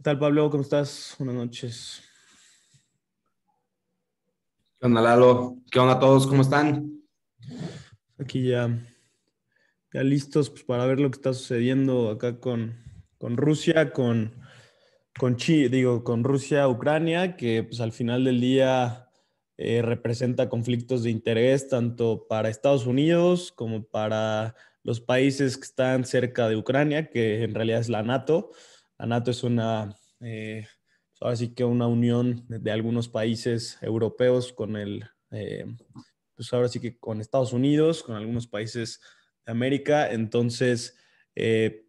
¿Qué tal, Pablo? ¿Cómo estás? Buenas noches. ¿Qué onda, Lalo? ¿Qué onda a todos? ¿Cómo están? Aquí ya, ya listos pues, para ver lo que está sucediendo acá con, Rusia, con, con digo, con Rusia, Ucrania, que pues al final del día eh, representa conflictos de interés tanto para Estados Unidos como para los países que están cerca de Ucrania, que en realidad es la NATO. NATO es una, eh, que una unión de, algunos países europeos con el, eh, pues ahora sí que con Estados Unidos, con algunos países de América. Entonces, eh,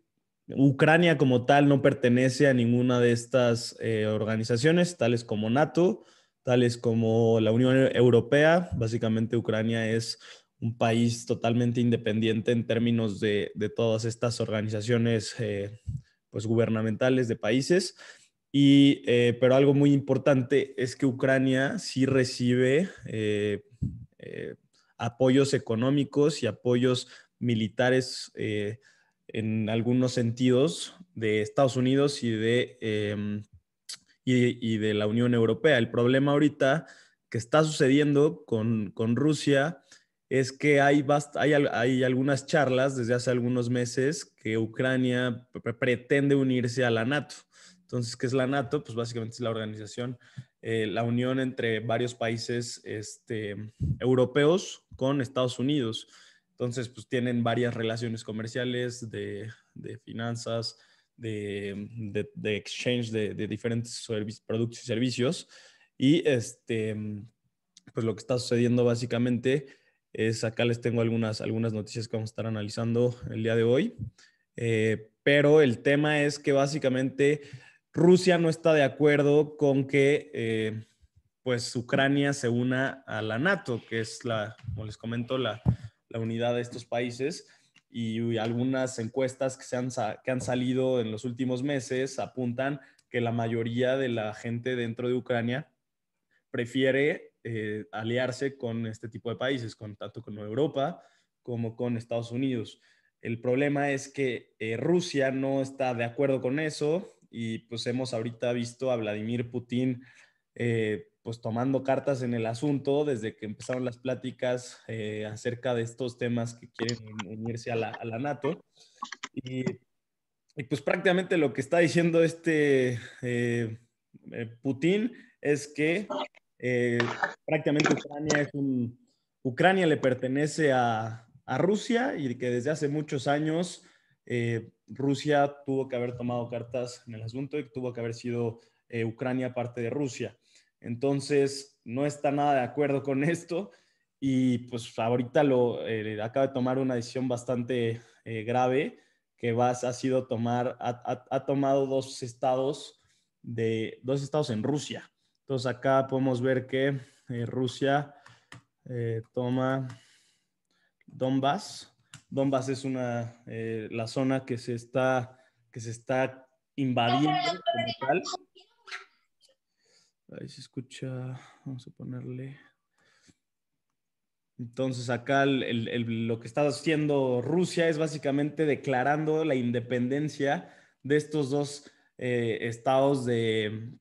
Ucrania como tal no pertenece a ninguna de estas organizaciones, tales como NATO, tales como la Unión Europea. Básicamente, Ucrania es un país totalmente independiente en términos de, de todas estas organizaciones pues, gubernamentales de países. Y, eh, pero algo muy importante es que Ucrania sí recibe eh, eh, apoyos económicos y apoyos militares en algunos sentidos de Estados Unidos y de, em, de la Unión Europea. El problema ahorita que está sucediendo con, con Rusia es que hay, hay, hay, algunas charlas desde hace algunos meses que Ucrania pretende unirse a la NATO. Entonces, ¿qué es la NATO? Pues básicamente es la organización, eh, la unión entre varios países este, europeos con Estados Unidos. Entonces, pues tienen varias relaciones comerciales, de, finanzas, de, exchange de, diferentes productos y servicios. Y este, pues lo que está sucediendo básicamente acá les tengo algunas, algunas noticias que vamos a estar analizando el día de hoy. Eh, pero el tema es que básicamente Rusia no está de acuerdo con que eh, pues Ucrania se una a la NATO, que es la, como les comento, la, la unidad de estos países. Y, algunas encuestas que, se que han salido en los últimos meses apuntan que la mayoría de la gente dentro de Ucrania prefiere eh, aliarse con este tipo de países, tanto con Europa como con Estados Unidos. El problema es que eh, Rusia no está de acuerdo con eso y pues hemos ahorita visto a Vladimir Putin eh, pues tomando cartas en el asunto desde que empezaron las pláticas acerca de estos temas que quieren unirse a la, NATO. Y, pues prácticamente lo que está diciendo este Putin es que eh, prácticamente Ucrania, le pertenece a, Rusia y que desde hace muchos años eh, Rusia tuvo que haber tomado cartas en el asunto y tuvo que haber sido eh, Ucrania parte de Rusia. Entonces, no está nada de acuerdo con esto y pues ahorita lo acaba de tomar una decisión bastante grave que ha sido tomar, ha tomado dos estados de dos estados en Rusia. Entonces acá podemos ver que eh, Rusia eh, toma Donbass. Donbass es una, eh, la zona que se está, que se está invadiendo Ahí se escucha, vamos a ponerle. Entonces acá lo que está haciendo Rusia es básicamente declarando la independencia de estos dos estados de,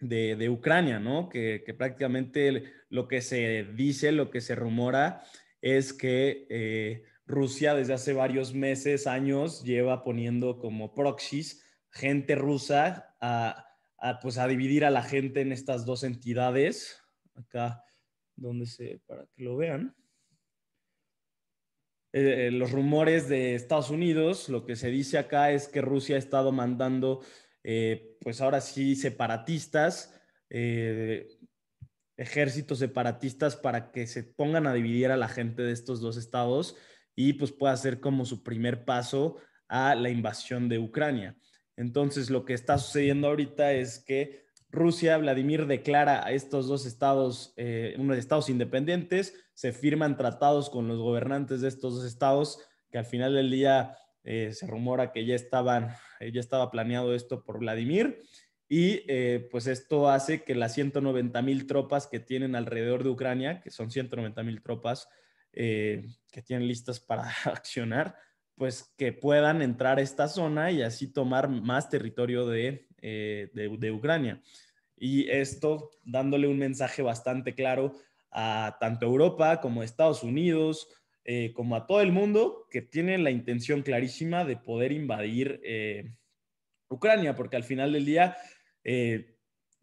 de, Ucrania, ¿no? Que, prácticamente lo que se dice, lo que se rumora es que eh, Rusia desde hace varios meses, años, lleva poniendo como proxies gente rusa a, a, pues a dividir a la gente en estas dos entidades. Acá, donde se, para que lo vean. Eh, eh, los rumores de Estados Unidos, lo que se dice acá es que Rusia ha estado mandando eh, pues ahora sí, separatistas, eh, ejércitos separatistas para que se pongan a dividir a la gente de estos dos estados y pues pueda ser como su primer paso a la invasión de Ucrania. Entonces, lo que está sucediendo ahorita es que Rusia, Vladimir declara a estos dos estados, eh, unos estados independientes, se firman tratados con los gobernantes de estos dos estados, que al final del día eh, se rumora que eh, ya, estaba planeado esto por Vladimir y eh, pues esto hace que las 190.000 mil tropas que tienen alrededor de Ucrania, que son 190.000 mil tropas que tienen listas para accionar, pues que puedan entrar a esta zona y así tomar más territorio de, de Ucrania. Y esto dándole un mensaje bastante claro a tanto Europa como Estados Unidos, eh, como a todo el mundo, que tienen la intención clarísima de poder invadir eh, Ucrania, porque al final del día, eh,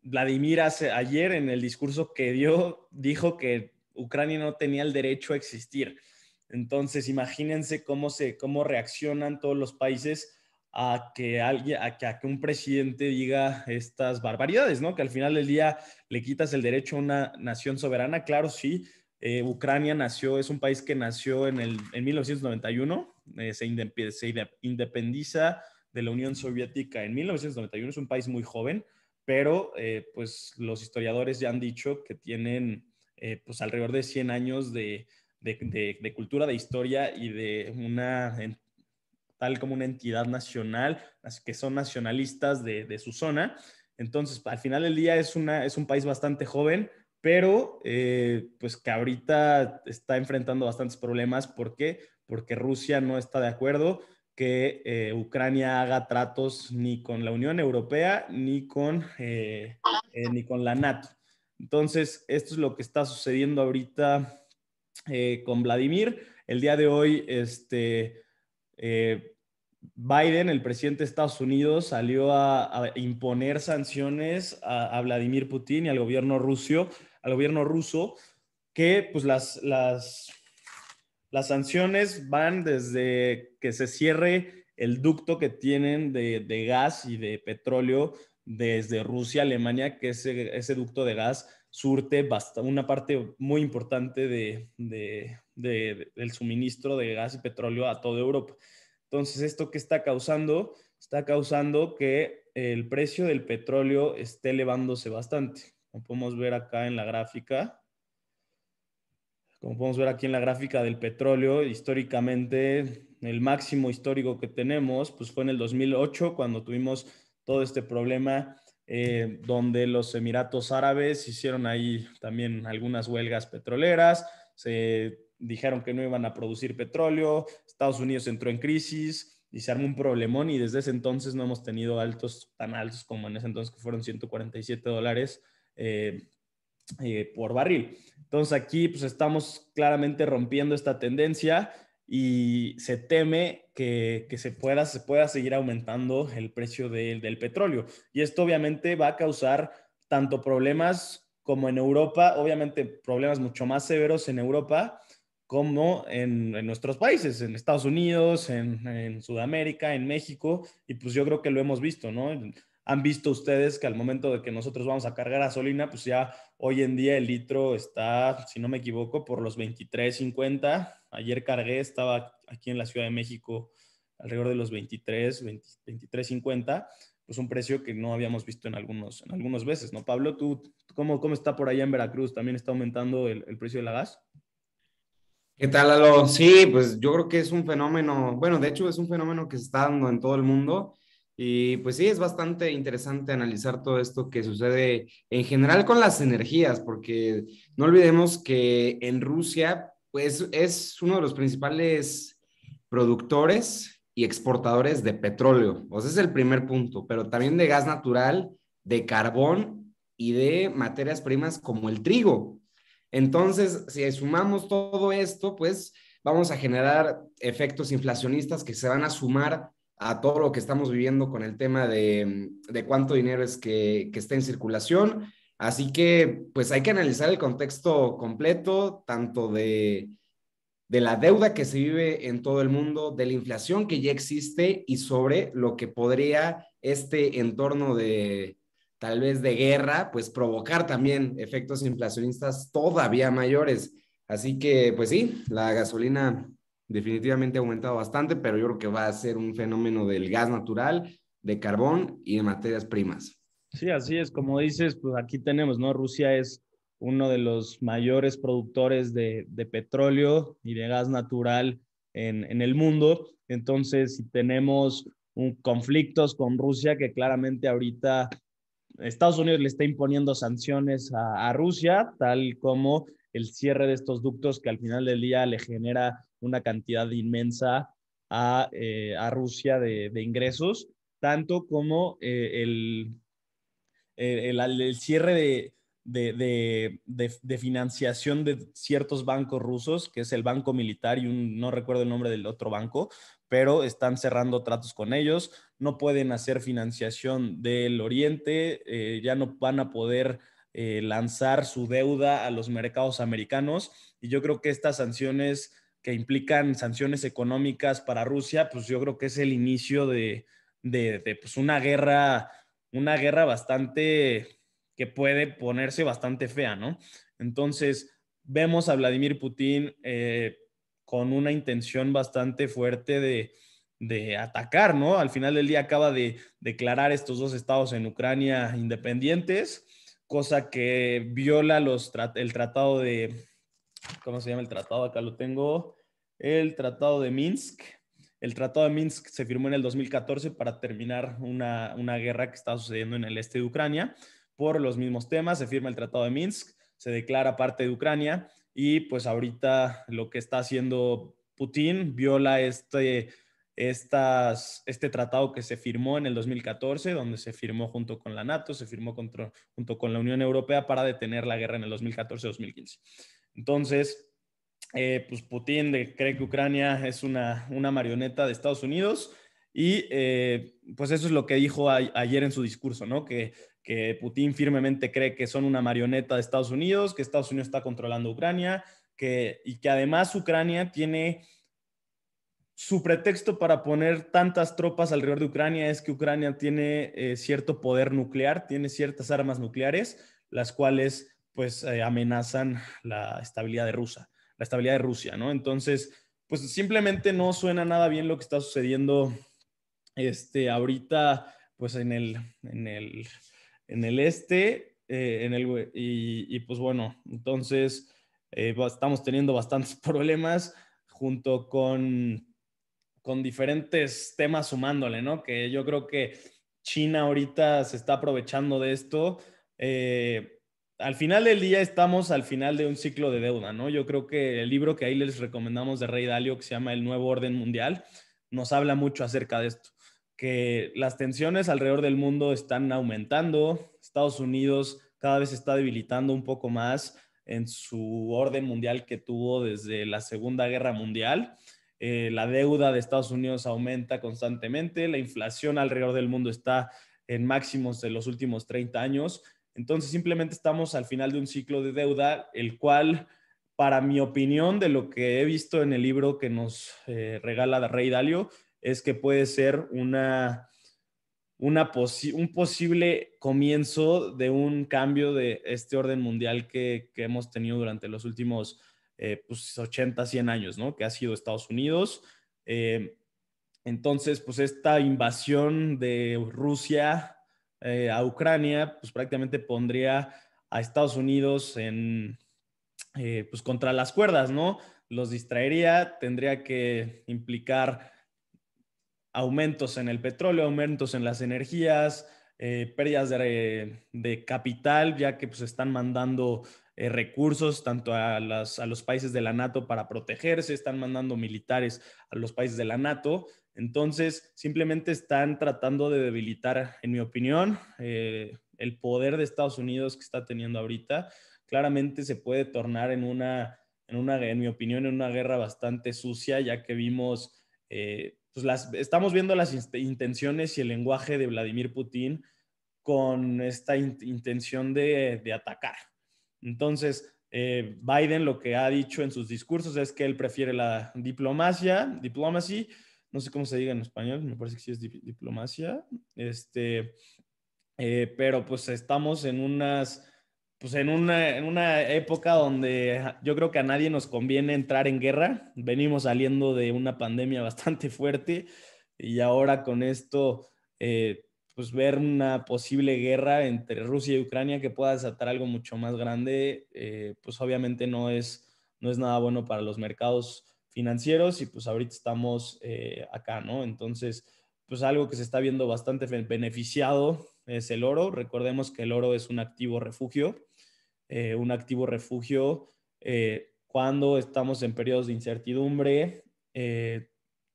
Vladimir hace, ayer en el discurso que dio, dijo que Ucrania no tenía el derecho a existir. Entonces, imagínense cómo, se, cómo reaccionan todos los países a que, alguien, a que, a que un presidente diga estas barbaridades, ¿no? Que al final del día le quitas el derecho a una nación soberana, claro, sí, eh, Ucrania nació, es un país que nació en, el, en 1991, eh, se, independiza de la Unión Soviética en 1991, es un país muy joven, pero eh, pues los historiadores ya han dicho que tienen pues alrededor de 100 años de, de, cultura, de historia y de una, tal como una entidad nacional, que son nacionalistas de, su zona. Entonces, al final del día es, una, es un país bastante joven, pero eh, pues que ahorita está enfrentando bastantes problemas. ¿Por qué? Porque Rusia no está de acuerdo que eh, Ucrania haga tratos ni con la Unión Europea ni con, eh, ni con la NATO. Entonces, esto es lo que está sucediendo ahorita con Vladimir. El día de hoy, este, Biden, el presidente de Estados Unidos, salió a, imponer sanciones a, a Vladimir Putin y al gobierno ruso al gobierno ruso, que pues las, las, las sanciones van desde que se cierre el ducto que tienen de, gas y de petróleo desde Rusia a Alemania, que ese, ducto de gas surte una parte muy importante de, de, del suministro de gas y petróleo a toda Europa. Entonces, ¿esto qué está causando? Está causando que el precio del petróleo esté elevándose bastante. Como podemos ver acá en la gráfica, como podemos ver aquí en la gráfica del petróleo, históricamente el máximo histórico que tenemos pues fue en el 2008 cuando tuvimos todo este problema eh, donde los Emiratos Árabes hicieron ahí también algunas huelgas petroleras, se dijeron que no iban a producir petróleo, Estados Unidos entró en crisis y se armó un problemón y desde ese entonces no hemos tenido altos tan altos como en ese entonces que fueron 147 dólares eh, eh, por barril. Entonces aquí pues estamos claramente rompiendo esta tendencia y se teme que, que se, pueda, se pueda seguir aumentando el precio del petróleo. Y esto obviamente va a causar tanto problemas como en Europa, obviamente problemas mucho más severos en Europa como en, en nuestros países, en Estados Unidos, en, en, Sudamérica, en México, y pues yo creo que lo hemos visto, ¿no? han visto ustedes que al momento de que nosotros vamos a cargar gasolina, pues ya hoy en día el litro está, si no me equivoco, por los 23.50. Ayer cargué, estaba aquí en la Ciudad de México alrededor de los 23, 23.50, pues un precio que no habíamos visto en algunos, en algunos veces, ¿no? Pablo, ¿tú, cómo, cómo está por allá en Veracruz? ¿También está aumentando el, precio de la gas? ¿Qué tal, Alonso? Sí, pues yo creo que es un fenómeno, bueno, de hecho es un fenómeno que se está dando en todo el mundo y pues sí, es bastante interesante analizar todo esto que sucede en general con las energías, porque no olvidemos que en Rusia, pues es uno de los principales productores y exportadores de petróleo. O sea, es el primer punto, pero también de gas natural, de carbón y de materias primas como el trigo. Entonces, si sumamos todo esto, pues vamos a generar efectos inflacionistas que se van a sumar a todo lo que estamos viviendo con el tema de, de cuánto dinero es que, que, está en circulación. Así que, pues hay que analizar el contexto completo, tanto de, de la deuda que se vive en todo el mundo, de la inflación que ya existe y sobre lo que podría este entorno de tal vez de guerra, pues provocar también efectos inflacionistas todavía mayores. Así que, pues sí, la gasolina definitivamente ha aumentado bastante, pero yo creo que va a ser un fenómeno del gas natural, de carbón y de materias primas. Sí, así es, como dices, pues aquí tenemos, ¿no? Rusia es uno de los mayores productores de, petróleo y de gas natural en, el mundo. Entonces, si tenemos un, conflictos con Rusia, que claramente ahorita Estados Unidos le está imponiendo sanciones a, a Rusia, tal como el cierre de estos ductos que al final del día le genera una cantidad inmensa a, eh, Rusia de, ingresos, tanto como eh, el, el, cierre de, financiación de ciertos bancos rusos, que es el Banco Militar y no recuerdo el nombre del otro banco, pero están cerrando tratos con ellos, no pueden hacer financiación del Oriente, eh, ya no van a poder lanzar su deuda a los mercados americanos y yo creo que estas sanciones que implican sanciones económicas para Rusia, pues yo creo que es el inicio de, pues una guerra, una guerra bastante que puede ponerse bastante fea, ¿no? Entonces, vemos a Vladimir Putin eh, con una intención bastante fuerte de, atacar, ¿no? Al final del día acaba de declarar estos dos estados en Ucrania independientes, cosa que viola los, el tratado de, ¿cómo se llama el tratado? Acá lo tengo el Tratado de Minsk. El Tratado de Minsk se firmó en el 2014 para terminar una, guerra que está sucediendo en el este de Ucrania. Por los mismos temas se firma el Tratado de Minsk, se declara parte de Ucrania y pues ahorita lo que está haciendo Putin viola este, estas, este tratado que se firmó en el 2014, donde se firmó junto con la NATO, se firmó junto con la Unión Europea para detener la guerra en el 2014-2015. Entonces, eh, pues Putin cree que Ucrania es una, una marioneta de Estados Unidos y eh, pues eso es lo que dijo ayer en su discurso, ¿no? Que, que Putin firmemente cree que son una marioneta de Estados Unidos, que Estados Unidos está controlando Ucrania que, y que además Ucrania tiene su pretexto para poner tantas tropas alrededor de Ucrania es que Ucrania tiene eh, cierto poder nuclear, tiene ciertas armas nucleares, las cuales pues amenazan la estabilidad de Rusia la estabilidad de Rusia, ¿no? Entonces, pues simplemente no suena nada bien lo que está sucediendo este, ahorita, pues en el, en el, en el este, eh, en el, y, pues bueno, entonces eh, estamos teniendo bastantes problemas junto con, con diferentes temas sumándole, ¿no? Que yo creo que China ahorita se está aprovechando de esto. Eh, al final del día estamos al final de un ciclo de deuda, ¿no? Yo creo que el libro que ahí les recomendamos de Rey Dalio, que se llama El Nuevo Orden Mundial, nos habla mucho acerca de esto, que las tensiones alrededor del mundo están aumentando, Estados Unidos cada vez está debilitando un poco más en su orden mundial que tuvo desde la Segunda Guerra Mundial. Eh, la deuda de Estados Unidos aumenta constantemente, la inflación alrededor del mundo está en máximos de los últimos 30 años entonces simplemente estamos al final de un ciclo de deuda, el cual, para mi opinión, de lo que he visto en el libro que nos eh, regala Rey Dalio, es que puede ser una, un posible comienzo de un cambio de este orden mundial que, hemos tenido durante los últimos 80, eh, 100 pues, años, ¿no? Que ha sido Estados Unidos. Eh, entonces, pues esta invasión de Rusia eh, a Ucrania, pues prácticamente pondría a Estados Unidos en, eh, pues contra las cuerdas, ¿no? Los distraería, tendría que implicar aumentos en el petróleo, aumentos en las energías, eh, pérdidas de, capital, ya que pues están mandando eh, recursos tanto a, los países de la NATO para protegerse, están mandando militares a los países de la NATO. Entonces, simplemente están tratando de debilitar, en mi opinión, eh, el poder de Estados Unidos que está teniendo ahorita. Claramente se puede tornar en una, en, una, en mi opinión, en una guerra bastante sucia, ya que vimos, eh, pues estamos viendo las intenciones y el lenguaje de Vladimir Putin con esta intención de atacar, entonces, eh, Biden lo que ha dicho en sus discursos es que él prefiere la diplomacia, diplomacy, no sé cómo se diga en español, me parece que sí es diplomacia, este, eh, pero pues estamos en unas, pues en una, en una época donde yo creo que a nadie nos conviene entrar en guerra, venimos saliendo de una pandemia bastante fuerte y ahora con esto... Eh, pues ver una posible guerra entre Rusia y Ucrania que pueda desatar algo mucho más grande, eh, pues obviamente no es, no es nada bueno para los mercados financieros y pues ahorita estamos eh, acá, ¿no? Entonces, pues algo que se está viendo bastante beneficiado es el oro. Recordemos que el oro es un activo refugio, eh, un activo refugio cuando estamos en periodos de incertidumbre.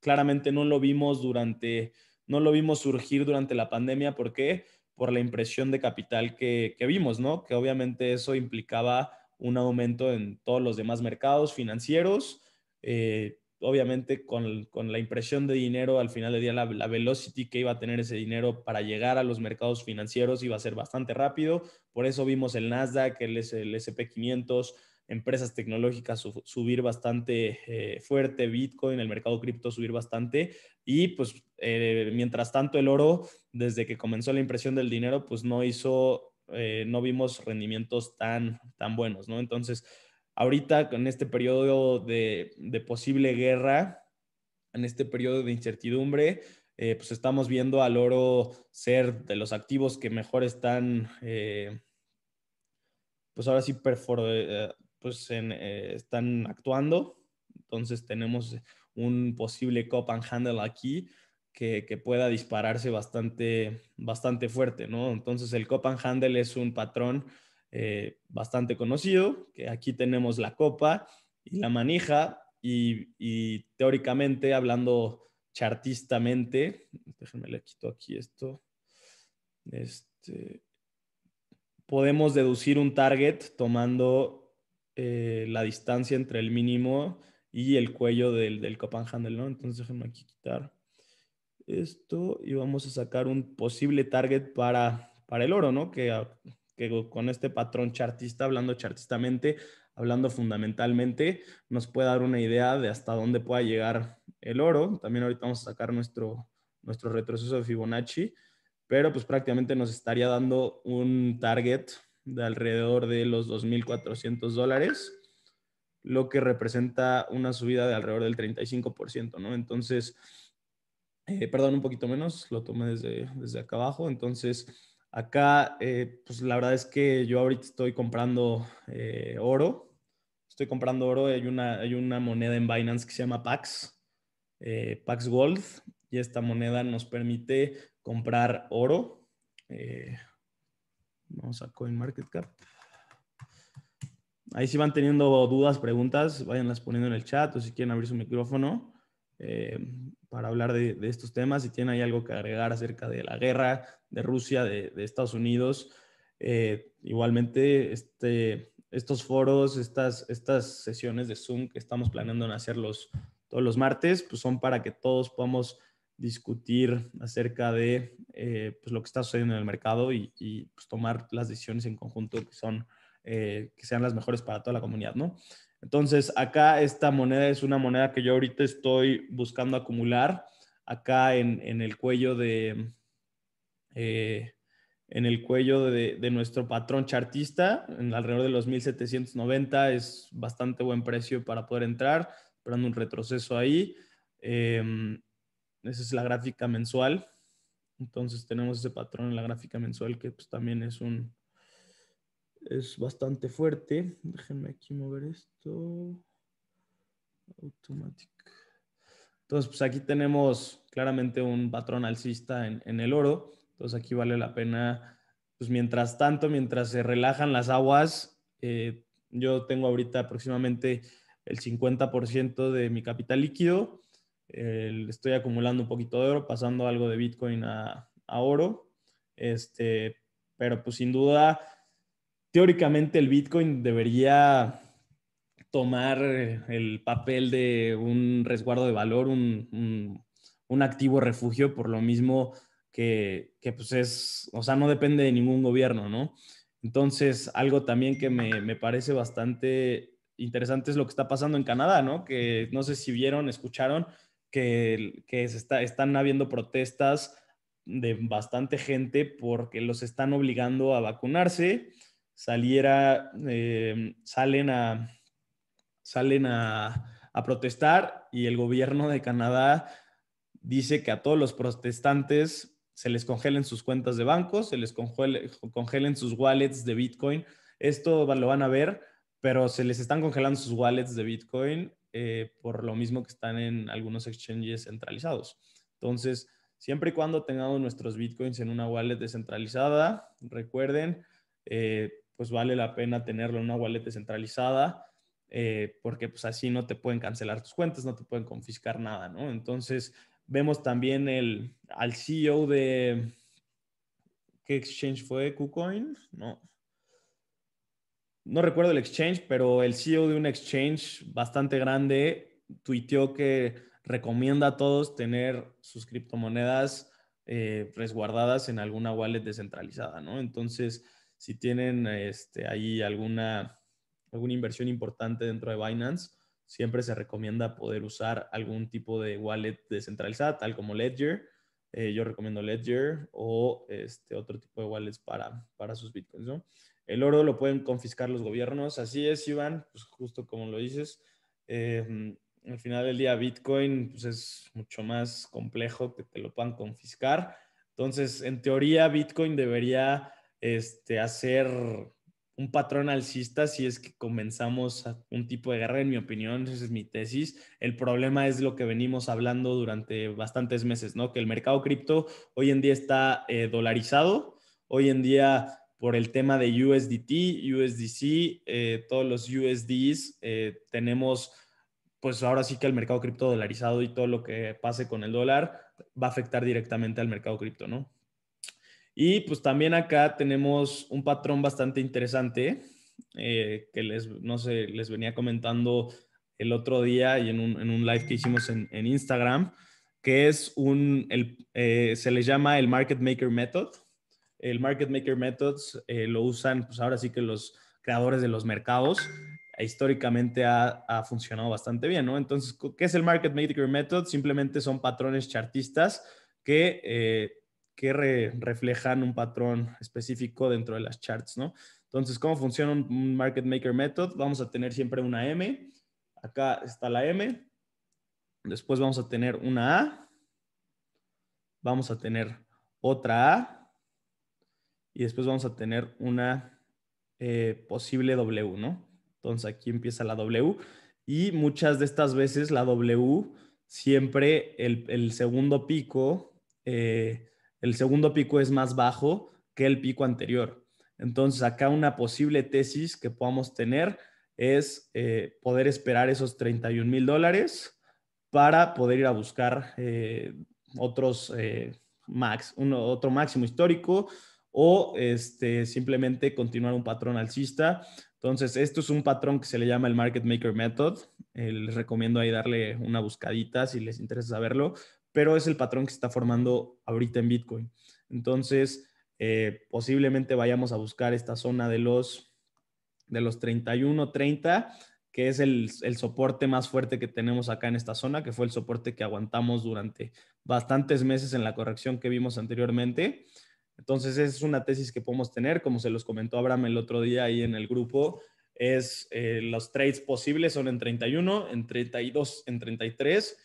claramente no lo vimos durante no lo vimos surgir durante la pandemia. ¿Por qué? Por la impresión de capital que, vimos, ¿no? Que obviamente eso implicaba un aumento en todos los demás mercados financieros. Eh, obviamente con, la impresión de dinero, al final del día la, velocity que iba a tener ese dinero para llegar a los mercados financieros iba a ser bastante rápido. Por eso vimos el Nasdaq, el SP500, empresas tecnológicas subir bastante eh, fuerte, Bitcoin, el mercado cripto subir bastante y pues eh, mientras tanto el oro, desde que comenzó la impresión del dinero, pues no hizo, eh, no vimos rendimientos tan, tan buenos, ¿no? Entonces, ahorita en este periodo de, posible guerra, en este periodo de incertidumbre, pues estamos viendo al oro ser de los activos que mejor están, pues ahora sí, perfor pues eh, están actuando. Entonces tenemos un posible cop and handle aquí que, pueda dispararse bastante, bastante fuerte, ¿no? Entonces el cop and handle es un patrón eh, bastante conocido, que aquí tenemos la copa y la manija y, teóricamente, hablando chartistamente, déjenme le quito aquí esto, este, podemos deducir un target tomando eh, la distancia entre el mínimo y el cuello del, del Copan Handle, ¿no? Entonces déjenme aquí quitar esto y vamos a sacar un posible target para, para el oro, ¿no? Que, ah, con este patrón chartista, hablando chartistamente, hablando fundamentalmente, nos puede dar una idea de hasta dónde pueda llegar el oro. También ahorita vamos a sacar nuestro, nuestro retroceso de Fibonacci, pero pues prácticamente nos estaría dando un target de alrededor de los 2.400 dólares, lo que representa una subida de alrededor del 35%, ¿no? Entonces, eh, perdón, un poquito menos, lo tomé desde, desde acá abajo. Entonces, acá, eh, pues la verdad es que yo ahorita estoy comprando eh, oro. Estoy comprando oro, hay una, hay una moneda en Binance que se llama Pax, Pax Gold, y esta moneda nos permite comprar oro Vamos a CoinMarketCap. Ahí si van teniendo dudas, preguntas, las poniendo en el chat o si quieren abrir su micrófono eh, para hablar de, de, estos temas. Si tienen ahí algo que agregar acerca de la guerra de Rusia, de, de Estados Unidos, eh, igualmente este, estos foros, estas, estas sesiones de Zoom que estamos planeando en hacerlos todos los martes, pues son para que todos podamos discutir acerca de eh, pues, lo que está sucediendo en el mercado y, pues, tomar las decisiones en conjunto que, son, eh, que sean las mejores para toda la comunidad, ¿no? Entonces, acá esta moneda es una moneda que yo ahorita estoy buscando acumular acá en, el cuello de... en el cuello de, eh, nuestro patrón chartista, alrededor de los 1790 es bastante buen precio para poder entrar, esperando un retroceso ahí. Em, esa es la gráfica mensual. Entonces tenemos ese patrón en la gráfica mensual que pues, también es un es bastante fuerte. Déjenme aquí mover esto. Automatic. Entonces, pues aquí tenemos claramente un patrón alcista en, el oro. Entonces aquí vale la pena, pues mientras tanto, mientras se relajan las aguas, eh, yo tengo ahorita aproximadamente el 50% de mi capital líquido estoy acumulando un poquito de oro, pasando algo de Bitcoin a, oro. Este, pero pues sin duda, teóricamente el Bitcoin debería tomar el papel de un resguardo de valor, un, activo refugio, por lo mismo que, pues es, o sea, no depende de ningún gobierno, ¿no? Entonces, algo también que me, me, parece bastante interesante es lo que está pasando en Canadá, ¿no? Que no sé si vieron, escucharon, que, se están habiendo protestas de bastante gente porque los están obligando a vacunarse. Saliera, eh, salen a, salen a, protestar y el gobierno de Canadá dice que a todos los protestantes se les congelen sus cuentas de banco, se les congelen, congelen sus wallets de Bitcoin. Esto lo van a ver, pero se les están congelando sus wallets de Bitcoin eh, por lo mismo que están en algunos exchanges centralizados. Entonces, siempre y cuando tengamos nuestros bitcoins en una wallet descentralizada, recuerden, eh, pues vale la pena tenerlo en una wallet descentralizada, eh, porque pues así no te pueden cancelar tus cuentas, no te pueden confiscar nada, ¿no? Entonces, vemos también el, al CEO de, ¿qué exchange fue? KuCoin, ¿no? no recuerdo el exchange, pero el CEO de un exchange bastante grande tuiteó que recomienda a todos tener sus criptomonedas eh, resguardadas en alguna wallet descentralizada, ¿no? Entonces, si tienen este, ahí alguna, alguna inversión importante dentro de Binance, siempre se recomienda poder usar algún tipo de wallet descentralizada, tal como Ledger. Eh, yo recomiendo Ledger o este, otro tipo de wallets para, para sus bitcoins, ¿no? El oro lo pueden confiscar los gobiernos. Así es, Iván, pues justo como lo dices. Eh, al final del día, Bitcoin pues es mucho más complejo que te lo puedan confiscar. Entonces, en teoría, Bitcoin debería este, hacer un patrón alcista si es que comenzamos un tipo de guerra, en mi opinión, esa es mi tesis. El problema es lo que venimos hablando durante bastantes meses, ¿no? Que el mercado cripto hoy en día está eh, dolarizado, hoy en día por el tema de USDT, USDC, eh, todos los USDs, eh, tenemos pues ahora sí que el mercado cripto dolarizado y todo lo que pase con el dólar va a afectar directamente al mercado cripto, ¿no? Y pues también acá tenemos un patrón bastante interesante eh, que les, no sé, les venía comentando el otro día y en un, en un live que hicimos en, en, Instagram, que es un, el, se le llama el Market Maker Method, el Market Maker Methods eh, lo usan, pues ahora sí que los creadores de los mercados e históricamente ha, funcionado bastante bien, ¿no? Entonces, ¿qué es el Market Maker Method? Simplemente son patrones chartistas que, eh, que reflejan un patrón específico dentro de las charts, ¿no? Entonces, ¿cómo funciona un Market Maker Method? Vamos a tener siempre una M. Acá está la M. Después vamos a tener una A. Vamos a tener otra A y después vamos a tener una eh, posible W, ¿no? Entonces aquí empieza la W y muchas de estas veces la W siempre el, segundo pico, eh, el segundo pico es más bajo que el pico anterior. Entonces acá una posible tesis que podamos tener es eh, poder esperar esos 31 mil dólares para poder ir a buscar otros max, otro máximo histórico, o este, simplemente continuar un patrón alcista. Entonces, esto es un patrón que se le llama el Market Maker Method. Eh, les recomiendo ahí darle una buscadita si les interesa saberlo, pero es el patrón que se está formando ahorita en Bitcoin. Entonces, eh, posiblemente vayamos a buscar esta zona de los, de los 31, 30, que es el, el, soporte más fuerte que tenemos acá en esta zona, que fue el soporte que aguantamos durante bastantes meses en la corrección que vimos anteriormente. Entonces, es una tesis que podemos tener, como se los comentó Abraham el otro día ahí en el grupo, es eh, los trades posibles son en 31, en 32, en 33.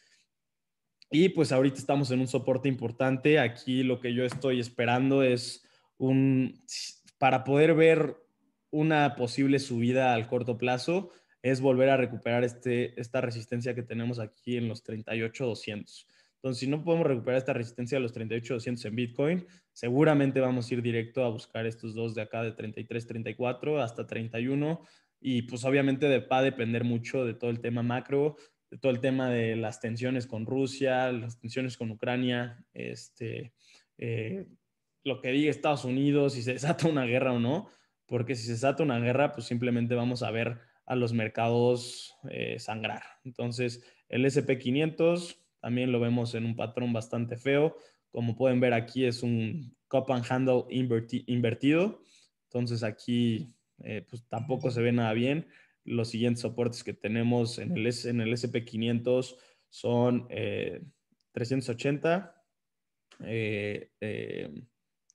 Y pues ahorita estamos en un soporte importante. Aquí lo que yo estoy esperando es un, para poder ver una posible subida al corto plazo, es volver a recuperar este, esta resistencia que tenemos aquí en los 38,200. Entonces, si no podemos recuperar esta resistencia de los 38,200 en Bitcoin, seguramente vamos a ir directo a buscar estos dos de acá de 33, 34 hasta 31 y pues obviamente va a depender mucho de todo el tema macro, de todo el tema de las tensiones con Rusia, las tensiones con Ucrania, este, eh, lo que diga Estados Unidos, si se desata una guerra o no, porque si se desata una guerra, pues simplemente vamos a ver a los mercados eh, sangrar. Entonces, el SP500 también lo vemos en un patrón bastante feo. Como pueden ver aquí es un cup and handle invertido. Entonces aquí eh, pues, tampoco se ve nada bien. Los siguientes soportes que tenemos en el, SP500 son 380, eh,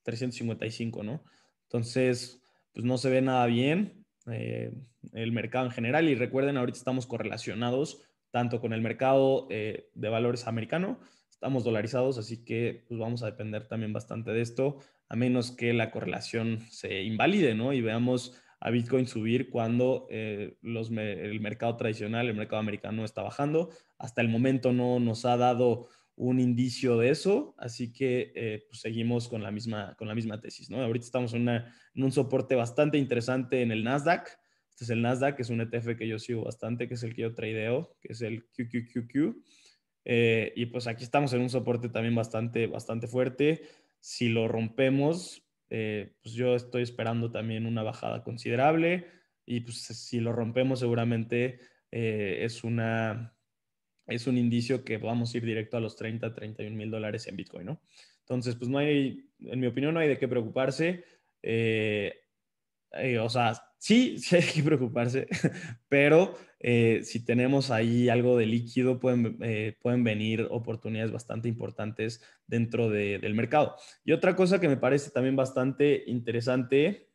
355, eh, ¿no? Entonces, pues no se ve nada bien el mercado en general y recuerden, ahorita estamos correlacionados tanto con el mercado de valores americano estamos dolarizados, así que pues, vamos a depender también bastante de esto, a menos que la correlación se invalide, ¿no? Y veamos a Bitcoin subir cuando eh, los, el mercado tradicional, el mercado americano está bajando. Hasta el momento no nos ha dado un indicio de eso, así que eh, pues seguimos con la, misma, con la misma tesis, ¿no? Ahorita estamos en, una, en, un soporte bastante interesante en el Nasdaq. Este es el Nasdaq, que es un ETF que yo sigo bastante, que es el que yo tradeo, que es el QQQQ. Eh, y pues aquí estamos en un soporte también bastante, bastante fuerte. Si lo rompemos, eh, pues yo estoy esperando también una bajada considerable y pues si lo rompemos seguramente eh, es, una, es un indicio que vamos a ir directo a los 30, 31 mil dólares en Bitcoin, ¿no? Entonces, pues no hay, en mi opinión, no hay de qué preocuparse. o sea, Sí, sí hay que preocuparse, pero eh, si tenemos ahí algo de líquido, pueden, eh, venir oportunidades bastante importantes dentro del mercado. Y otra cosa que me parece también bastante interesante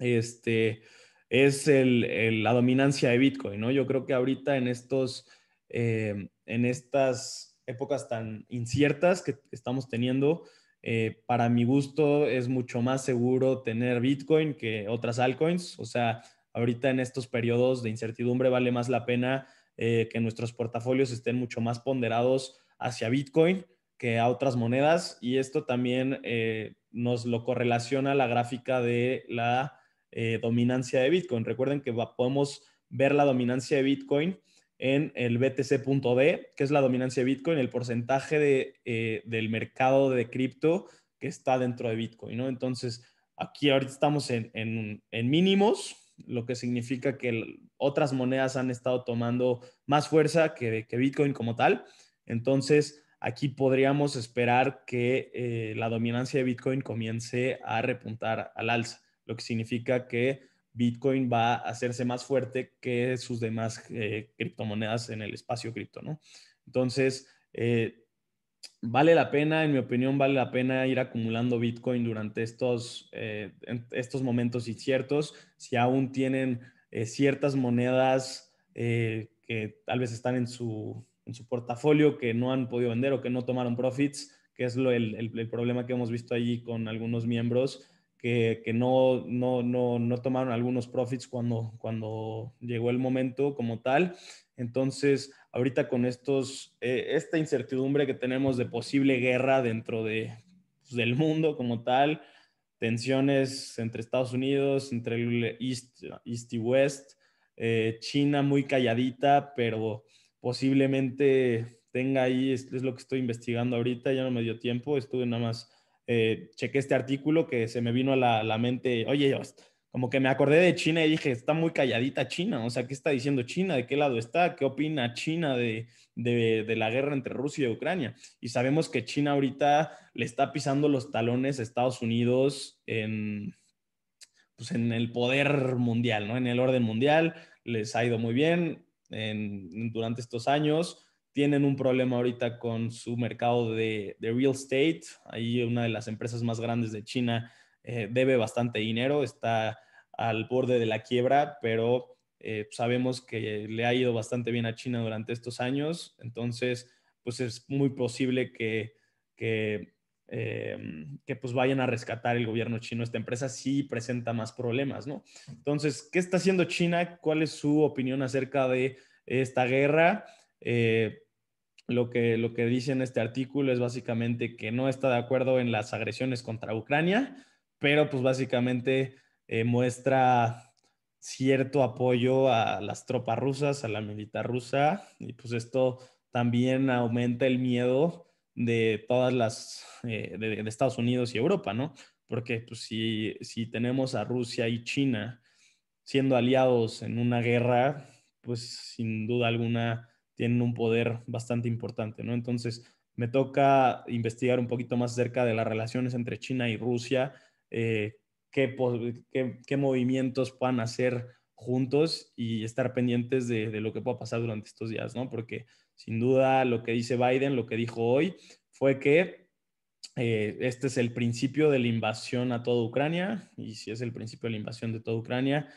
este, es la dominancia de Bitcoin, ¿no? Yo creo que ahorita en, estos, eh, en estas épocas tan inciertas que estamos teniendo, eh, para mi gusto es mucho más seguro tener Bitcoin que otras altcoins. O sea, ahorita en estos periodos de incertidumbre vale más la pena eh, que nuestros portafolios estén mucho más ponderados hacia Bitcoin que a otras monedas. Y esto también eh, nos lo correlaciona la gráfica de la dominancia de Bitcoin. Recuerden que podemos ver la dominancia de Bitcoin en el BTC.D, que es la dominancia de Bitcoin, el porcentaje eh, del mercado de cripto que está dentro de Bitcoin, ¿no? Entonces, aquí ahorita estamos en, mínimos, lo que significa que otras monedas han estado tomando más fuerza que, que Bitcoin como tal. Entonces, aquí podríamos esperar que eh, la dominancia de Bitcoin comience a repuntar al alza, lo que significa que Bitcoin va a hacerse más fuerte que sus demás eh, criptomonedas en el espacio cripto, ¿no? Entonces, eh, vale la pena, en mi opinión, vale la pena ir acumulando Bitcoin durante estos, eh, estos momentos inciertos. Si aún tienen ciertas monedas que tal vez están en su, portafolio que no han podido vender o que no tomaron profits, que es el, el problema que hemos visto allí con algunos miembros que, no, no, no, tomaron algunos profits cuando, cuando llegó el momento como tal. Entonces, ahorita con estos, eh, esta incertidumbre que tenemos de posible guerra dentro de, pues, del mundo como tal, tensiones entre Estados Unidos, entre el East, y West, eh, China muy calladita, pero posiblemente tenga ahí, es, lo que estoy investigando ahorita, ya no me dio tiempo, estuve nada más eh, chequé este artículo que se me vino a la, mente, oye, como que me acordé de China y dije, está muy calladita China, o sea, ¿qué está diciendo China? ¿De qué lado está? ¿Qué opina China de, de, la guerra entre Rusia y Ucrania? Y sabemos que China ahorita le está pisando los talones a Estados Unidos en, pues en el poder mundial, ¿no? En el orden mundial, les ha ido muy bien durante estos años tienen un problema ahorita con su mercado de, real estate. Ahí una de las empresas más grandes de China eh, debe bastante dinero, está al borde de la quiebra, pero eh, sabemos que le ha ido bastante bien a China durante estos años. Entonces, pues es muy posible que, que, em, pues vayan a rescatar el gobierno chino esta empresa si sí presenta más problemas, ¿no? Entonces, ¿qué está haciendo China? ¿Cuál es su opinión acerca de esta guerra? Eh, lo que, dice en este artículo es básicamente que no está de acuerdo en las agresiones contra Ucrania, pero pues básicamente eh, muestra cierto apoyo a las tropas rusas, a la militar rusa, y pues esto también aumenta el miedo de todas las, eh, de, Estados Unidos y Europa, ¿no? Porque pues, si, si tenemos a Rusia y China siendo aliados en una guerra, pues sin duda alguna tienen un poder bastante importante, ¿no? Entonces, me toca investigar un poquito más acerca de las relaciones entre China y Rusia, eh, qué, movimientos puedan hacer juntos y estar pendientes de, lo que pueda pasar durante estos días, ¿no? Porque sin duda lo que dice Biden, lo que dijo hoy, fue que eh, este es el principio de la invasión a toda Ucrania y si es el principio de la invasión de toda Ucrania,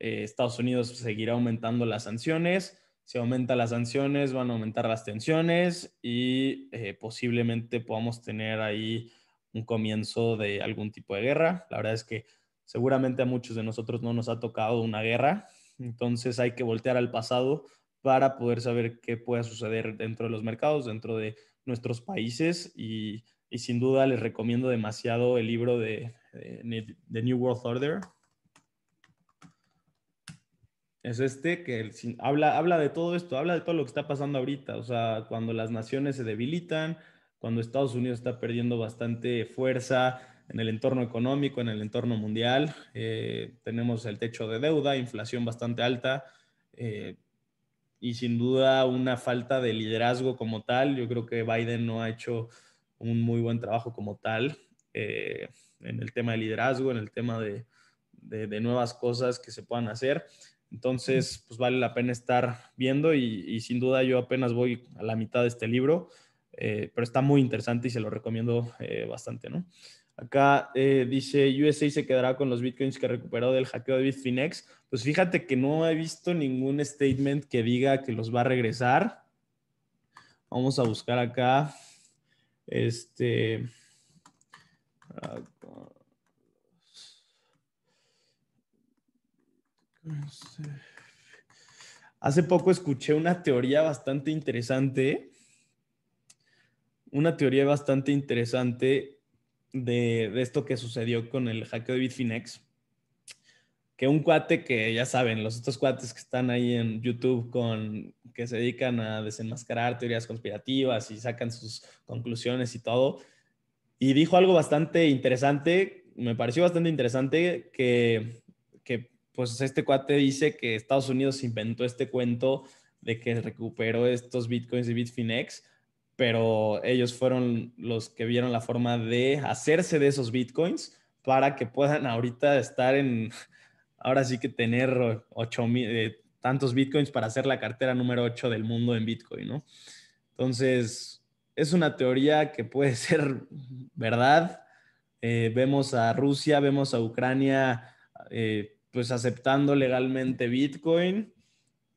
eh, Estados Unidos seguirá aumentando las sanciones, si aumentan las sanciones, van a aumentar las tensiones y eh, posiblemente podamos tener ahí un comienzo de algún tipo de guerra. La verdad es que seguramente a muchos de nosotros no nos ha tocado una guerra, entonces hay que voltear al pasado para poder saber qué puede suceder dentro de los mercados, dentro de nuestros países y, sin duda les recomiendo demasiado el libro de, The New World Order es este que habla, habla de todo esto, habla de todo lo que está pasando ahorita, o sea, cuando las naciones se debilitan, cuando Estados Unidos está perdiendo bastante fuerza en el entorno económico, en el entorno mundial, eh, tenemos el techo de deuda, inflación bastante alta eh, y sin duda una falta de liderazgo como tal. Yo creo que Biden no ha hecho un muy buen trabajo como tal eh, en el tema de liderazgo, en el tema de, de, de nuevas cosas que se puedan hacer. Entonces, pues vale la pena estar viendo y, sin duda yo apenas voy a la mitad de este libro, eh, pero está muy interesante y se lo recomiendo eh, bastante, ¿no? Acá eh, dice, USA se quedará con los bitcoins que recuperó del hackeo de Bitfinex. Pues fíjate que no he visto ningún statement que diga que los va a regresar. Vamos a buscar acá. Este... Ah, Hace poco escuché una teoría bastante interesante. Una teoría bastante interesante de, esto que sucedió con el hackeo de Bitfinex. Que un cuate que ya saben, los otros cuates que están ahí en YouTube con que se dedican a desenmascarar teorías conspirativas y sacan sus conclusiones y todo. Y dijo algo bastante interesante, me pareció bastante interesante que pues este cuate dice que Estados Unidos inventó este cuento de que recuperó estos bitcoins de Bitfinex, pero ellos fueron los que vieron la forma de hacerse de esos bitcoins para que puedan ahorita estar en, ahora sí que tener eh, tantos bitcoins para hacer la cartera número 8 del mundo en bitcoin, ¿no? Entonces, es una teoría que puede ser verdad. Eh, vemos a Rusia, vemos a Ucrania. Eh, pues aceptando legalmente Bitcoin.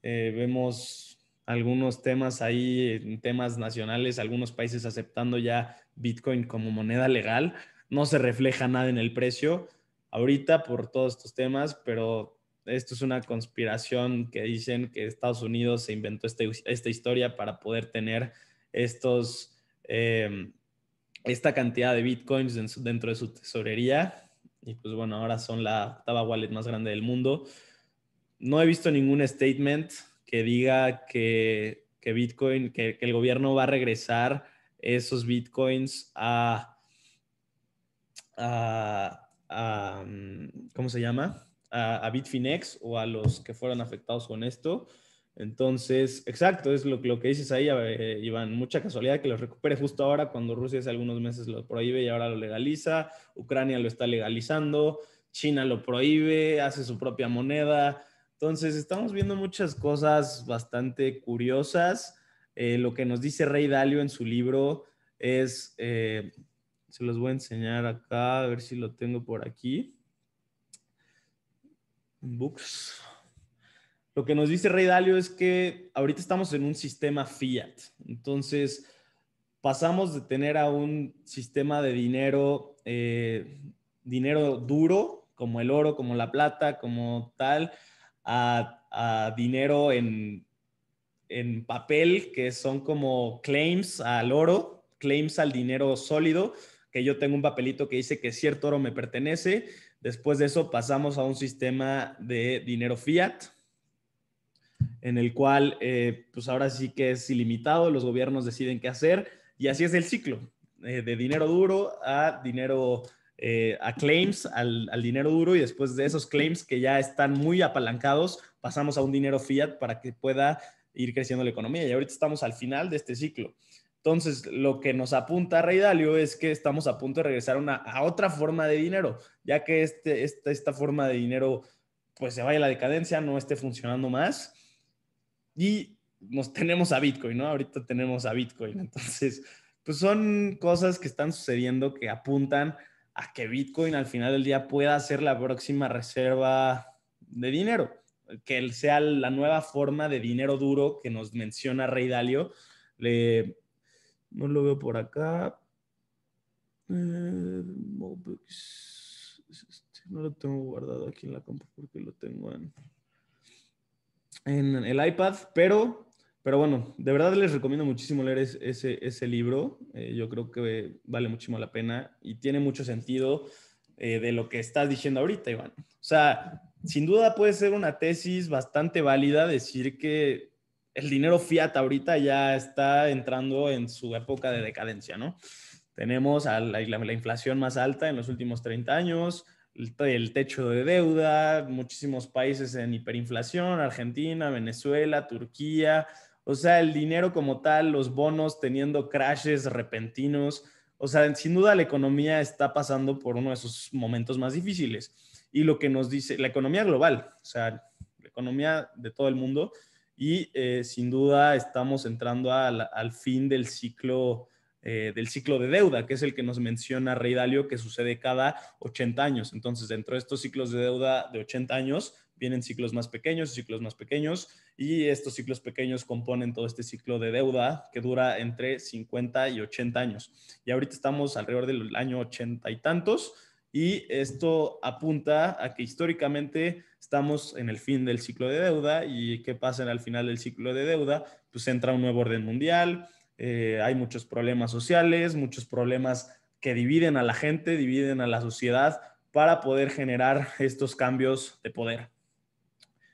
Eh, vemos algunos temas ahí, temas nacionales, algunos países aceptando ya Bitcoin como moneda legal. No se refleja nada en el precio ahorita por todos estos temas, pero esto es una conspiración que dicen que Estados Unidos se inventó este, esta historia para poder tener estos, eh, esta cantidad de bitcoins dentro de su tesorería y pues bueno, ahora son la octava wallet más grande del mundo. No he visto ningún statement que diga que, Bitcoin, que, el gobierno va a regresar esos Bitcoins a, mm, ¿cómo se llama? a Bitfinex o a los que fueron afectados con esto. Entonces, exacto, es lo, que dices ahí, Iván. Mucha casualidad que los recupere justo ahora, cuando Rusia hace algunos meses lo prohíbe y ahora lo legaliza. Ucrania lo está legalizando. China lo prohíbe, hace su propia moneda. Entonces, estamos viendo muchas cosas bastante curiosas. Eh, lo que nos dice Rey Dalio en su libro es, eh, se los voy a enseñar acá, a ver si lo tengo por aquí. Books. Lo que nos dice Rey Dalio es que ahorita estamos en un sistema fiat. Entonces, pasamos de tener a un sistema de dinero, eh, dinero duro, como el oro, como la plata, como tal, a, dinero en, en, papel, que son como claims al oro, claims al dinero sólido, que yo tengo un papelito que dice que cierto oro me pertenece. Después de eso pasamos a un sistema de dinero fiat, en el cual eh, pues ahora sí que es ilimitado, los gobiernos deciden qué hacer y así es el ciclo, eh, de dinero duro a dinero, eh, a claims, al, dinero duro y después de esos claims que ya están muy apalancados, pasamos a un dinero fiat para que pueda ir creciendo la economía y ahorita estamos al final de este ciclo. Entonces, lo que nos apunta Dalio es que estamos a punto de regresar a otra forma de dinero, ya que este, esta, forma de dinero pues se vaya a la decadencia, no esté funcionando más y nos tenemos a Bitcoin, ¿no? Ahorita tenemos a Bitcoin. Entonces, pues son cosas que están sucediendo que apuntan a que Bitcoin al final del día pueda ser la próxima reserva de dinero, que sea la nueva forma de dinero duro que nos menciona Rey Dalio. no lo veo por acá. Eh, este, no lo tengo guardado aquí en la compu porque lo tengo en en el iPad, pero, pero bueno, de verdad les recomiendo muchísimo leer ese, libro. Eh, yo creo que vale muchísimo la pena y tiene mucho sentido eh, de lo que estás diciendo ahorita, Iván. O sea, sin duda puede ser una tesis bastante válida decir que el dinero fiat ahorita ya está entrando en su época de decadencia, ¿no? Tenemos la, la inflación más alta en los últimos 30 años, el, techo de deuda, muchísimos países en hiperinflación, Argentina, Venezuela, Turquía, o sea, el dinero como tal, los bonos teniendo crashes repentinos, o sea, sin duda la economía está pasando por uno de esos momentos más difíciles. Y lo que nos dice la economía global, o sea, la economía de todo el mundo, y eh, sin duda estamos entrando al, al fin del ciclo eh, del ciclo de deuda, que es el que nos menciona Rey Dalio, que sucede cada 80 años. Entonces, dentro de estos ciclos de deuda de 80 años, vienen ciclos más pequeños, ciclos más pequeños, y estos ciclos pequeños componen todo este ciclo de deuda que dura entre 50 y 80 años. Y ahorita estamos alrededor del año 80 y tantos, y esto apunta a que históricamente estamos en el fin del ciclo de deuda, y qué pasa al final del ciclo de deuda, pues entra un nuevo orden mundial, eh, hay muchos problemas sociales, muchos problemas que dividen a la gente, dividen a la sociedad para poder generar estos cambios de poder.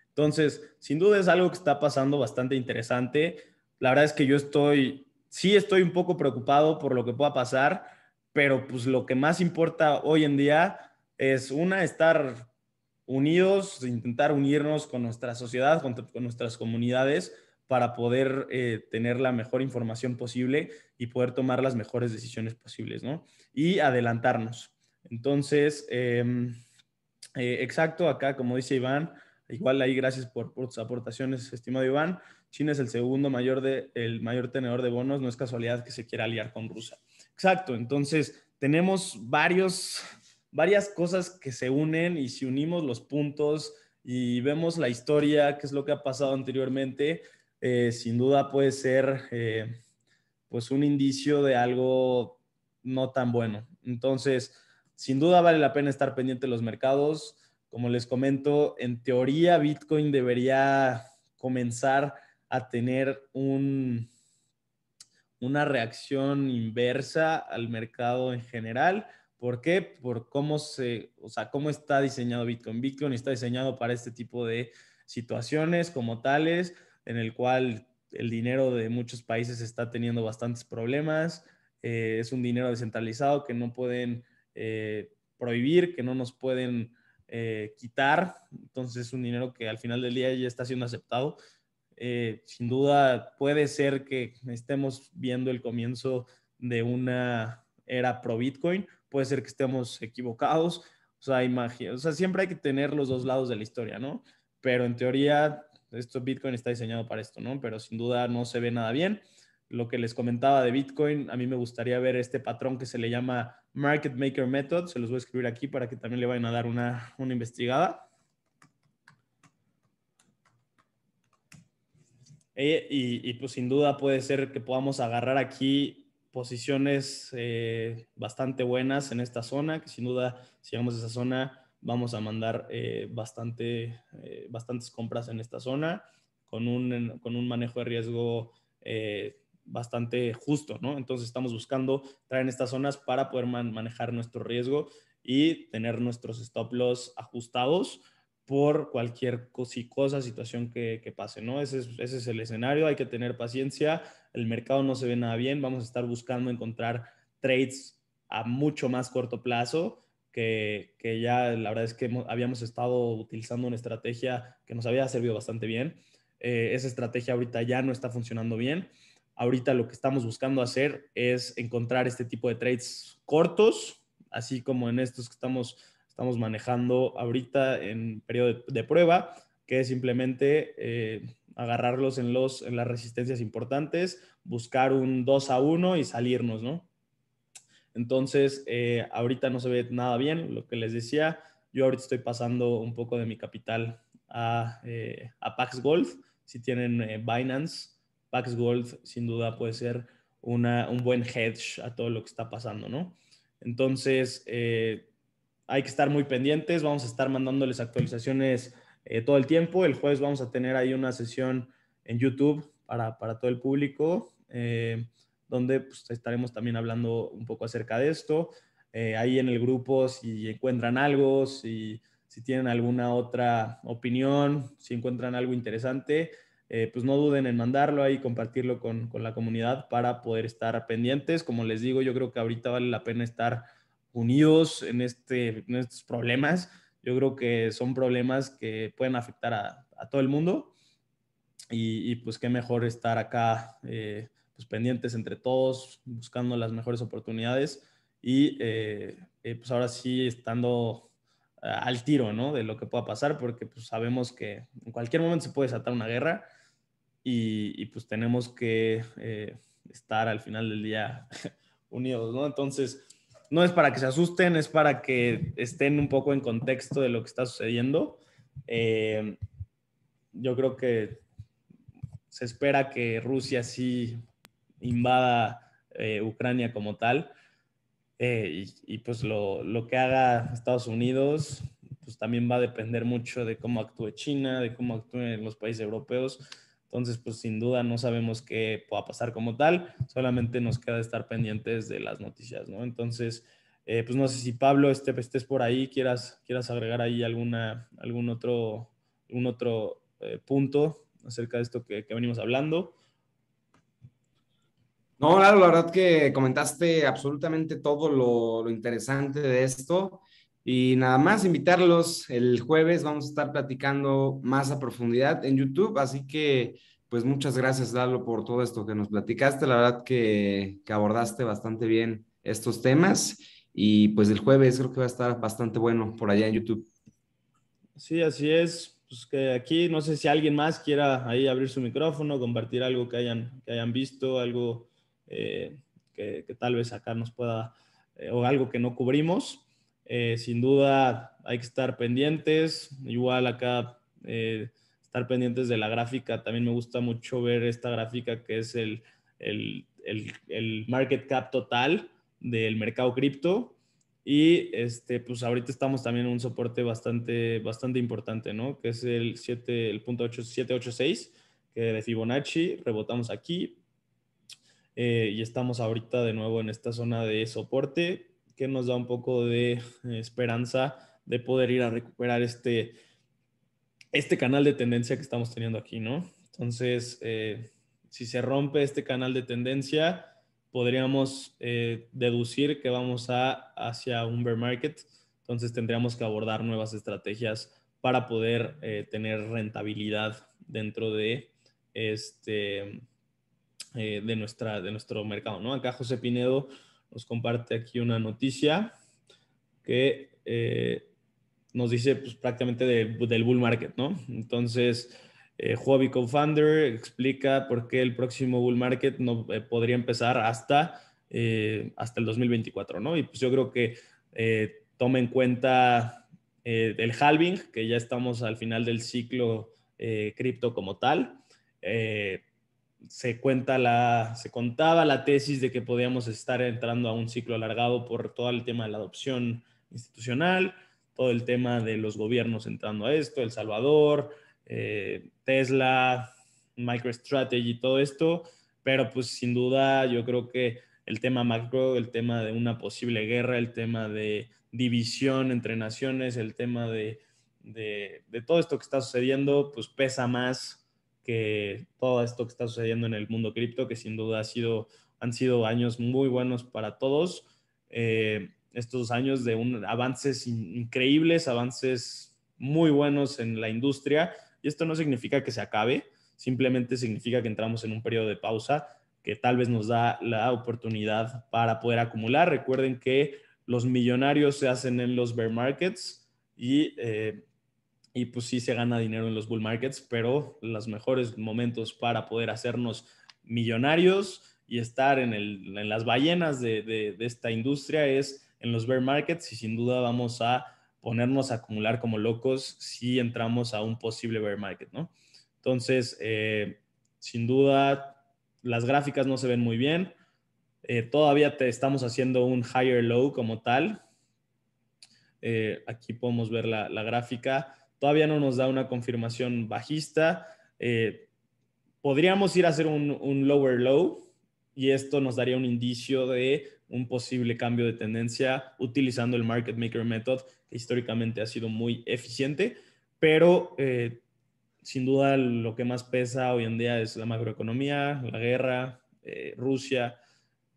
Entonces, sin duda es algo que está pasando bastante interesante. La verdad es que yo estoy, sí estoy un poco preocupado por lo que pueda pasar, pero pues lo que más importa hoy en día es una, estar unidos, intentar unirnos con nuestra sociedad, con nuestras comunidades, para poder eh, tener la mejor información posible y poder tomar las mejores decisiones posibles, ¿no? Y adelantarnos. Entonces, em, eh, exacto, acá como dice Iván, igual ahí gracias por, tus aportaciones, estimado Iván. China es el segundo mayor, el mayor tenedor de bonos, no es casualidad que se quiera aliar con Rusia. Exacto, entonces tenemos varios, varias cosas que se unen y si unimos los puntos y vemos la historia, qué es lo que ha pasado anteriormente, eh, sin duda puede ser eh, pues un indicio de algo no tan bueno. Entonces, sin duda vale la pena estar pendiente de los mercados. Como les comento, en teoría Bitcoin debería comenzar a tener un, una reacción inversa al mercado en general. ¿Por qué? Por cómo se, o cómo está diseñado Bitcoin. Bitcoin está diseñado para este tipo de situaciones como tales en el cual el dinero de muchos países está teniendo bastantes problemas. Eh, es un dinero descentralizado que no pueden eh, prohibir, que no nos pueden eh, quitar. Entonces es un dinero que al final del día ya está siendo aceptado. sin duda puede ser que estemos viendo el comienzo de una era pro Bitcoin, puede ser que estemos equivocados. O sea, hay magia. o sea, siempre hay que tener los dos lados de la historia, ¿no? Pero en teoría esto Bitcoin está diseñado para esto, ¿no? Pero sin duda no se ve nada bien. Lo que les comentaba de Bitcoin, a mí me gustaría ver este patrón que se le llama Market Maker Method, se los voy a escribir aquí para que también le vayan a dar una, investigada. Eh, y, pues sin duda puede ser que podamos agarrar aquí posiciones eh, bastante buenas en esta zona, que sin duda si llegamos a esa zona vamos a mandar eh, bastante, eh, bastantes compras en esta zona con un, con un manejo de riesgo eh, bastante justo, ¿no? Entonces estamos buscando traer en estas zonas para poder manejar nuestro riesgo y tener nuestros stop loss ajustados por cualquier cosa, situación que, que pase, ¿no? Ese es, ese es el escenario, hay que tener paciencia, el mercado no se ve nada bien, vamos a estar buscando encontrar trades a mucho más corto plazo, que, ya la verdad es que habíamos estado utilizando una estrategia que nos había servido bastante bien. Eh, esa estrategia ahorita ya no está funcionando bien. Ahorita lo que estamos buscando hacer es encontrar este tipo de trades cortos, así como en estos que estamos, estamos manejando ahorita en periodo de, prueba, que es simplemente eh, agarrarlos en, los, en las resistencias importantes, buscar un 2 a 1 y salirnos, ¿no? Entonces, eh, ahorita no se ve nada bien, lo que les decía, yo ahorita estoy pasando un poco de mi capital a, eh, Pax Gold. Si tienen eh, Binance, Pax Gold sin duda puede ser un buen hedge a todo lo que está pasando, ¿no? Entonces, hay que estar muy pendientes, vamos a estar mandándoles actualizaciones todo el tiempo. El jueves vamos a tener ahí una sesión en YouTube para, para todo el público donde pues, estaremos también hablando un poco acerca de esto. Eh, ahí en el grupo, si encuentran algo, si, si, tienen alguna otra opinión, si encuentran algo interesante, eh, pues no duden en mandarlo ahí, compartirlo con, la comunidad para poder estar pendientes. Como les digo, yo creo que ahorita vale la pena estar unidos en, este, estos problemas. Yo creo que son problemas que pueden afectar a, todo el mundo. Y, pues qué mejor estar acá eh, pues, pendientes entre todos, buscando las mejores oportunidades y eh, eh, pues ahora sí estando eh, al tiro, ¿no? De lo que pueda pasar, porque pues, sabemos que en cualquier momento se puede desatar una guerra y, pues tenemos que estar al final del día unidos, ¿no? Entonces, no es para que se asusten, es para que estén un poco en contexto de lo que está sucediendo. yo creo que se espera que Rusia sí invada eh, Ucrania como tal. Eh, y, pues lo, que haga Estados Unidos, pues también va a depender mucho de cómo actúe China, de cómo actúen los países europeos. Entonces, pues sin duda no sabemos qué pueda pasar como tal, solamente nos queda estar pendientes de las noticias, ¿no? Entonces, eh, pues no sé si Pablo este, estés por ahí, quieras, quieras agregar ahí alguna, algún otro, un otro punto acerca de esto que venimos hablando. No, Lalo, la verdad que comentaste absolutamente todo lo, interesante de esto y nada más invitarlos el jueves, vamos a estar platicando más a profundidad en YouTube, así que pues muchas gracias Lalo por todo esto que nos platicaste, la verdad que, abordaste bastante bien estos temas y pues el jueves creo que va a estar bastante bueno por allá en YouTube. Sí, así es. Pues que aquí no sé si alguien más quiera ahí abrir su micrófono, compartir algo que hayan, que hayan visto, algo eh, que, tal vez acá nos pueda, eh, o algo que no cubrimos. Eh, sin duda hay que estar pendientes, igual acá estar pendientes de la gráfica, también me gusta mucho ver esta gráfica que es el, el, el, market cap total del mercado cripto, y este, pues ahorita estamos también en un soporte bastante, bastante importante, ¿no? Que es el, 7, el punto 786, que de Fibonacci rebotamos aquí, eh, y estamos ahorita de nuevo en esta zona de soporte que nos da un poco de esperanza de poder ir a recuperar este, este canal de tendencia que estamos teniendo aquí, ¿no? Entonces, eh, si se rompe este canal de tendencia, podríamos eh, deducir que vamos a, hacia un bear market, entonces tendríamos que abordar nuevas estrategias para poder tener rentabilidad dentro de este eh, de, nuestra, de nuestro mercado. ¿no? Acá José Pinedo nos comparte aquí una noticia que eh, nos dice pues, prácticamente del bull market. ¿no? Entonces, eh, Huobi Co-Founder explica por qué el próximo bull market no eh, podría empezar hasta, hasta el 2024, ¿no? Y pues yo creo que eh, toma en cuenta el halving, que ya estamos al final del ciclo cripto como tal se, cuenta la, se contaba la tesis de que podíamos estar entrando a un ciclo alargado por todo el tema de la adopción institucional, todo el tema de los gobiernos entrando a esto, El Salvador, eh, Tesla, MicroStrategy, todo esto, pero pues sin duda yo creo que el tema macro, el tema de una posible guerra, el tema de división entre naciones, el tema de, de todo esto que está sucediendo, pues pesa más que todo esto que está sucediendo en el mundo cripto, que sin duda ha sido, han sido años muy buenos para todos. Eh, estos años de un, avances increíbles, avances muy buenos en la industria. Y esto no significa que se acabe, simplemente significa que entramos en un periodo de pausa que tal vez nos da la oportunidad para poder acumular. Recuerden que los millonarios se hacen en los bear markets y eh, y pues sí se gana dinero en los bull markets, pero los mejores momentos para poder hacernos millonarios y estar en, el, en las ballenas de, de, esta industria es en los bear markets y sin duda vamos a ponernos a acumular como locos si entramos a un posible bear market, ¿no? Entonces, eh, sin duda, las gráficas no se ven muy bien. Eh, todavía te estamos haciendo un higher low como tal. Eh, aquí podemos ver la, la gráfica Todavía no nos da una confirmación bajista. Eh, podríamos ir a hacer un, lower low y esto nos daría un indicio de un posible cambio de tendencia utilizando el market maker method, que históricamente ha sido muy eficiente, pero eh, sin duda lo que más pesa hoy en día es la macroeconomía, la guerra, eh, Rusia,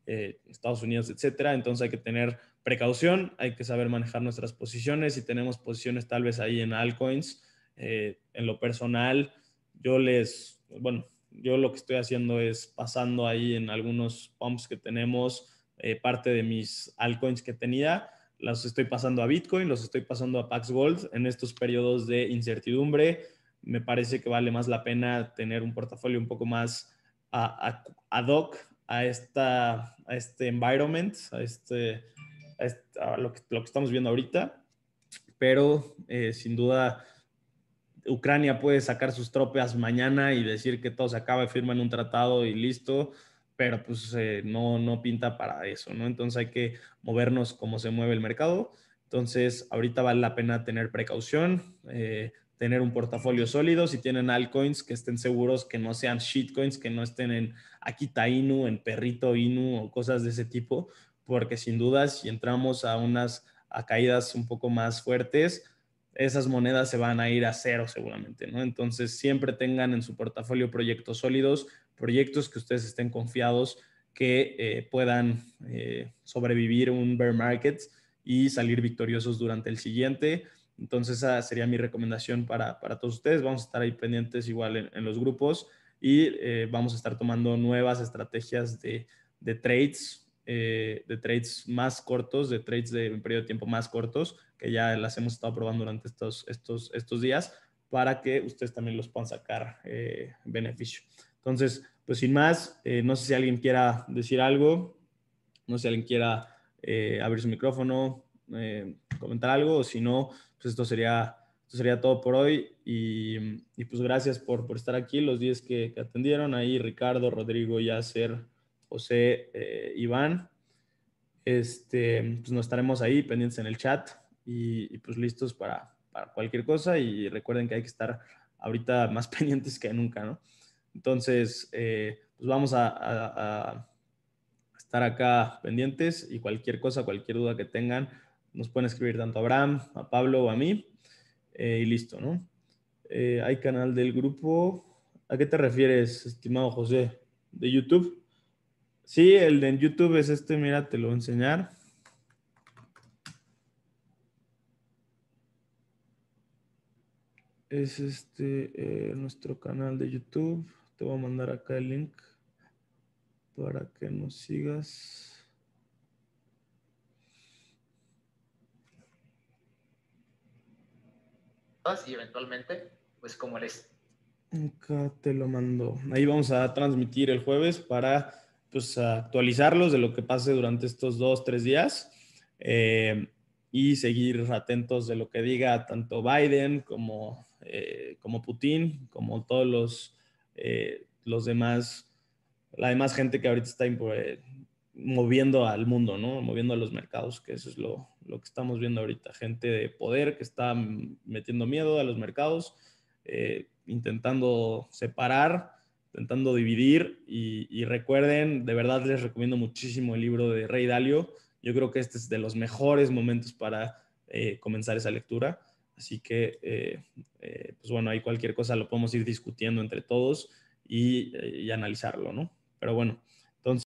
Estados Unidos, etcétera. Entonces hay que tener precaución, hay que saber manejar nuestras posiciones. Si tenemos posiciones tal vez ahí en altcoins, eh, en lo personal, yo les, bueno, yo lo que estoy haciendo es pasando ahí en algunos pumps que tenemos, eh, parte de mis altcoins que tenía, Los estoy pasando a Bitcoin, los estoy pasando a Pax Gold en estos periodos de incertidumbre. Me parece que vale más la pena tener un portafolio un poco más a, ad hoc a, esta, a este environment, a este lo, que, estamos viendo ahorita, pero eh, sin duda Ucrania puede sacar sus tropas mañana y decir que todo se acaba, firman un tratado y listo, pero pues eh, no, no pinta para eso, ¿no? Entonces hay que movernos como se mueve el mercado. Entonces ahorita vale la pena tener precaución, eh, tener un portafolio sólido, si tienen altcoins que estén seguros que no sean shitcoins, que no estén en Akita Inu, en Perrito Inu o cosas de ese tipo, porque sin duda si entramos a unas a caídas un poco más fuertes, esas monedas se van a ir a cero seguramente, ¿no? Entonces siempre tengan en su portafolio proyectos sólidos, proyectos que ustedes estén confiados que eh, puedan eh, sobrevivir un bear market y salir victoriosos durante el siguiente. Entonces esa sería mi recomendación para, todos ustedes. Vamos a estar ahí pendientes igual en, los grupos y eh, vamos a estar tomando nuevas estrategias de, de trades eh, de trades más cortos, de trades de un periodo de tiempo más cortos, que ya las hemos estado probando durante estos, estos, estos días, para que ustedes también los puedan sacar eh, beneficio. Entonces, pues sin más, eh, no sé si alguien quiera decir algo, no sé si alguien quiera abrir su micrófono, comentar algo, o si no, pues esto sería, esto sería todo por hoy. Y, pues gracias por, por estar aquí, los días que, que atendieron, ahí Ricardo, Rodrigo, Yacer. José, eh, Iván. Este, pues nos estaremos ahí pendientes en el chat y, pues listos para, cualquier cosa y recuerden que hay que estar ahorita más pendientes que nunca, ¿no? Entonces, eh, pues vamos a, estar acá pendientes y cualquier cosa, cualquier duda que tengan, nos pueden escribir tanto a Abraham, a Pablo o a mí eh, y listo, ¿no? hay canal del grupo. ¿A qué te refieres, estimado José? ¿De YouTube? Sí, el de YouTube es este, mira, te lo voy a enseñar. Es este eh, nuestro canal de YouTube. Te voy a mandar acá el link para que nos sigas. Y eventualmente, pues como eres. Acá te lo mando. Ahí vamos a transmitir el jueves para pues, actualizarlos de lo que pase durante estos dos, tres días eh, y seguir atentos de lo que diga tanto Biden como, eh, como Putin, como todos los, eh, los demás, la demás gente que ahorita está moviendo al mundo, ¿no? Moviendo a los mercados, que eso es lo, lo, que estamos viendo ahorita. Gente de poder que está metiendo miedo a los mercados, intentando separar intentando dividir y, recuerden, de verdad les recomiendo muchísimo el libro de Rey Dalio. Yo creo que este es de los mejores momentos para eh, comenzar esa lectura. Así que, eh, eh, pues bueno, ahí cualquier cosa lo podemos ir discutiendo entre todos y, y analizarlo, ¿no? Pero bueno, entonces...